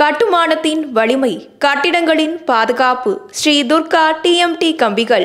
கட்டுமானத்தின் வலிமை கட்டிடங்களின் பாதுகாப்பு ஸ்ரீ துர்கா டிஎம்டி கம்பிகள்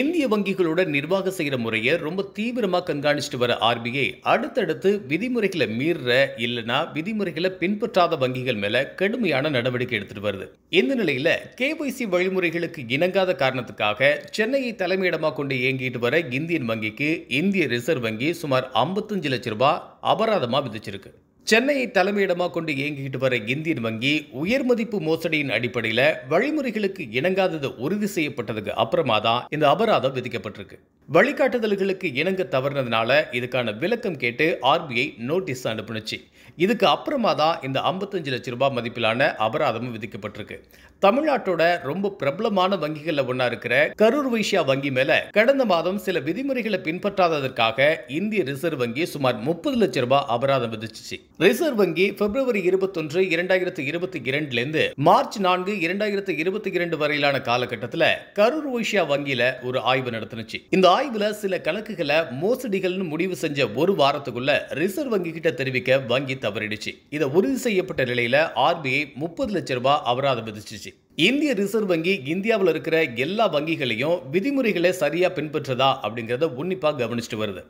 இந்திய வங்கிகளுடன் நிர்வாக செய்கிற முறையை ரொம்ப தீவிரமாக கண்காணிச்சுட்டு வர ஆர்பிஐ அடுத்தடுத்து விதிமுறைகளை மீற இல்லைனா விதிமுறைகளை பின்பற்றாத வங்கிகள் மேல கடுமையான நடவடிக்கை எடுத்துட்டு வருது இந்த நிலையில கேஒய்சி வழிமுறைகளுக்கு இணங்காத காரணத்துக்காக சென்னையை தலைமையிடமாக கொண்டு இயங்கிட்டு வர இந்தியன் வங்கிக்கு இந்திய ரிசர்வ் வங்கி சுமார் ஐம்பத்தஞ்சு லட்சம் ரூபாய் அபராதமாக விதிச்சிருக்கு சென்னையை தலைமையிடமாக கொண்டு இயங்கிட்டு வர இந்தியன் வங்கி உயர் மதிப்பு மோசடியின் அடிப்படையில் வழிமுறைகளுக்கு இணங்காதது உறுதி செய்யப்பட்டதுக்கு அப்புறமா தான் இந்த அபராதம் விதிக்கப்பட்டிருக்கு வழிகாட்டுதல்களுக்கு இணங்க தவறினதுனால இதுக்கான விளக்கம் கேட்டு ஆர்பிஐ நோட்டீஸ் அனுப்புனுச்சு இதுக்கு அப்புறமா தான் இந்த ஐம்பத்தஞ்சு லட்ச ரூபாய் மதிப்பிலான அபராதமும் விதிக்கப்பட்டிருக்கு தமிழ்நாட்டோட ரொம்ப பிரபலமான வங்கிகளில் ஒன்றா இருக்கிற கரூர் வைஷ்யா வங்கி மேல கடந்த மாதம் சில விதிமுறைகளை பின்பற்றாததற்காக இந்திய ரிசர்வ் வங்கி சுமார் முப்பது லட்ச ரூபாய் அபராதம் விதிச்சிச்சு ரிசர்வ் வங்கி பிப்ரவரி இருபத்தொன்று இரண்டாயிரத்தி இருபத்தி இரண்டுலேருந்து மார்ச் நான்கு இரண்டாயிரத்தி இருபத்தி இரண்டு வரையிலான காலகட்டத்தில் கரூர் ஒய்ஷியா வங்கியில ஒரு ஆய்வு நடத்துனுச்சு இந்த ஆய்வுல சில கணக்குகளை மோசடிகள்னு முடிவு செஞ்ச ஒரு வாரத்துக்குள்ள ரிசர்வ் வங்கி கிட்ட தெரிவிக்க வங்கி தவறிடுச்சு இதை உறுதி செய்யப்பட்ட நிலையில ஆர்பிஐ முப்பது லட்ச ரூபாய் அபராதம் விதிச்சிச்சு இந்திய ரிசர்வ் வங்கி இந்தியாவில் இருக்கிற எல்லா வங்கிகளையும் விதிமுறைகளை சரியாக பின்பற்றுதா அப்படிங்கிறத உன்னிப்பாக கவனிச்சுட்டு வருது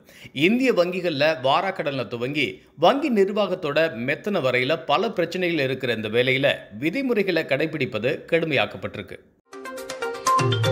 இந்திய வங்கிகளில் வாராக்கடலில் துவங்கி வங்கி நிர்வாகத்தோட மெத்தன வரையில் பல பிரச்சனைகள் இருக்கிற இந்த வேலையில் விதிமுறைகளை கடைபிடிப்பது கடுமையாக்கப்பட்டிருக்கு